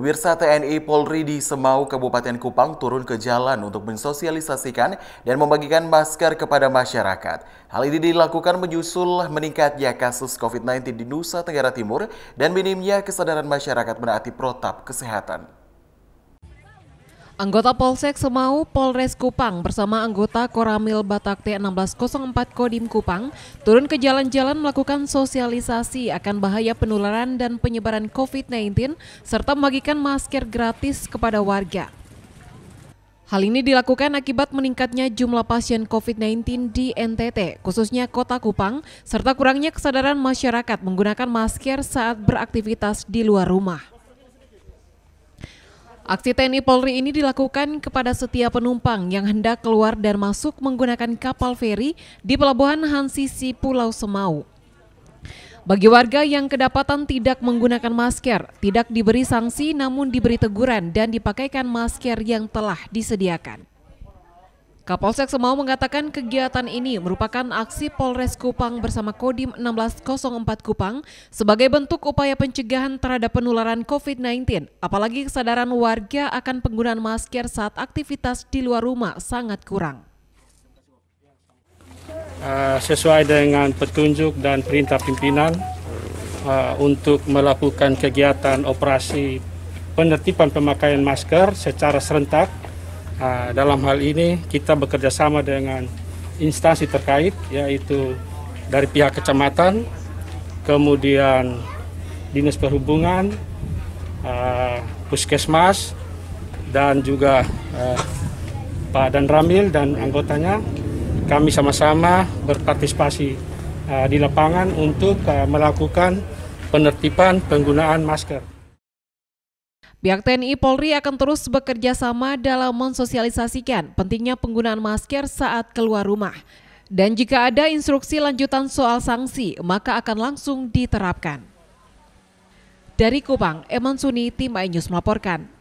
Pemirsa TNI Polri di Semau, Kabupaten Kupang turun ke jalan untuk mensosialisasikan dan membagikan masker kepada masyarakat. Hal ini dilakukan menyusul meningkatnya kasus COVID-19 di Nusa Tenggara Timur dan minimnya kesadaran masyarakat menaati protap kesehatan. Anggota Polsek Semau Polres Kupang bersama anggota Koramil Batak T1604 Kodim Kupang turun ke jalan-jalan melakukan sosialisasi akan bahaya penularan dan penyebaran COVID-19 serta membagikan masker gratis kepada warga. Hal ini dilakukan akibat meningkatnya jumlah pasien COVID-19 di NTT, khususnya kota Kupang, serta kurangnya kesadaran masyarakat menggunakan masker saat beraktivitas di luar rumah. Aksi TNI Polri ini dilakukan kepada setiap penumpang yang hendak keluar dan masuk menggunakan kapal feri di pelabuhan Hansisi Pulau Semau. Bagi warga yang kedapatan tidak menggunakan masker, tidak diberi sanksi namun diberi teguran dan dipakaikan masker yang telah disediakan. Kapolsek Semau mengatakan kegiatan ini merupakan aksi Polres Kupang bersama Kodim 1604 Kupang sebagai bentuk upaya pencegahan terhadap penularan COVID-19, apalagi kesadaran warga akan penggunaan masker saat aktivitas di luar rumah sangat kurang. Eh, sesuai dengan petunjuk dan perintah pimpinan eh, untuk melakukan kegiatan operasi penertiban pemakaian masker secara serentak Ah, dalam hal ini kita bekerja sama dengan instansi terkait yaitu dari pihak kecamatan, kemudian dinas perhubungan, uh, puskesmas, dan juga uh, Pak Dan Ramil dan anggotanya. Kami sama-sama berpartisipasi uh, di lapangan untuk uh, melakukan penertiban penggunaan masker. Pihak TNI Polri akan terus bekerja sama dalam mensosialisasikan pentingnya penggunaan masker saat keluar rumah. Dan jika ada instruksi lanjutan soal sanksi, maka akan langsung diterapkan. Dari Kupang, Eman Suni, Tim iNews melaporkan.